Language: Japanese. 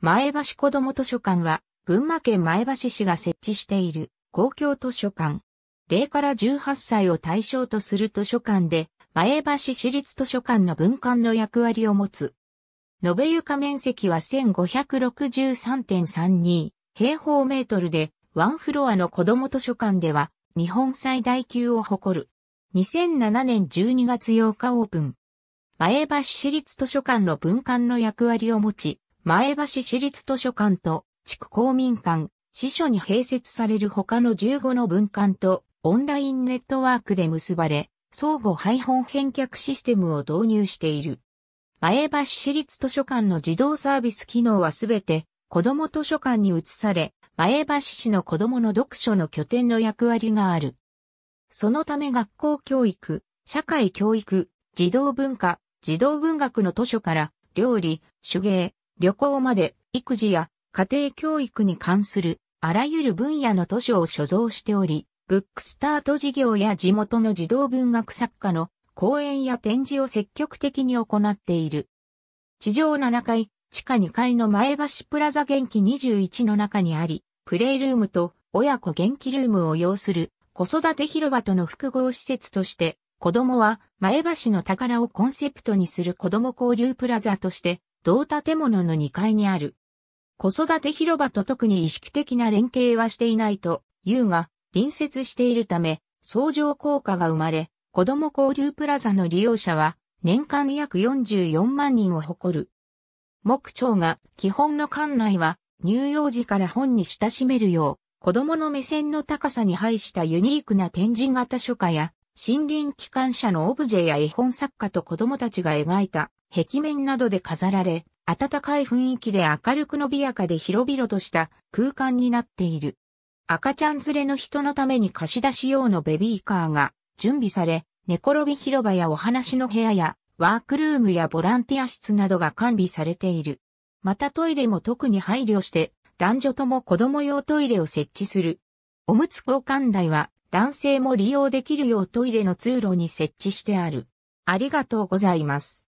前橋子ども図書館は、群馬県前橋市が設置している公共図書館。0から18歳を対象とする図書館で、前橋市立図書館の文館の役割を持つ。延べ床面積は1563.32平方メートルで、ワンフロアの子ども図書館では、日本最大級を誇る。2007年12月8日オープン。前橋市立図書館の文館の役割を持ち、前橋市立図書館と地区公民館、支所に併設される他の15の文館とオンラインネットワークで結ばれ、相互配本返却システムを導入している。前橋市立図書館の児童サービス機能はすべて子ども図書館に移され、前橋市の子どもの読書の拠点の役割がある。そのため学校教育、社会教育、児童文化、児童文学の図書から料理、手芸、旅行まで、育児や家庭教育に関するあらゆる分野の図書を所蔵しており、ブックスタート事業や地元の児童文学作家の講演や展示を積極的に行っている。地上7階、地下2階の前橋プラザ元気21の中にあり、プレイルームと親子元気ルームを要する子育て広場との複合施設として子供は前橋の宝をコンセプトにする子供交流プラザとして同建物の2階にある。子育て広場と特に意識的な連携はしていないと言うが隣接しているため相乗効果が生まれ子供交流プラザの利用者は年間約44万人を誇る。木長が基本の館内は乳幼児から本に親しめるよう子供の目線の高さに配したユニークな展示型書家や森林機関車のオブジェや絵本作家と子供たちが描いた壁面などで飾られ、暖かい雰囲気で明るく伸びやかで広々とした空間になっている。赤ちゃん連れの人のために貸し出し用のベビーカーが準備され、寝転び広場やお話の部屋やワークルームやボランティア室などが完備されている。またトイレも特に配慮して男女とも子供用トイレを設置する。おむつ交換台は男性も利用できるようトイレの通路に設置してある。ありがとうございます。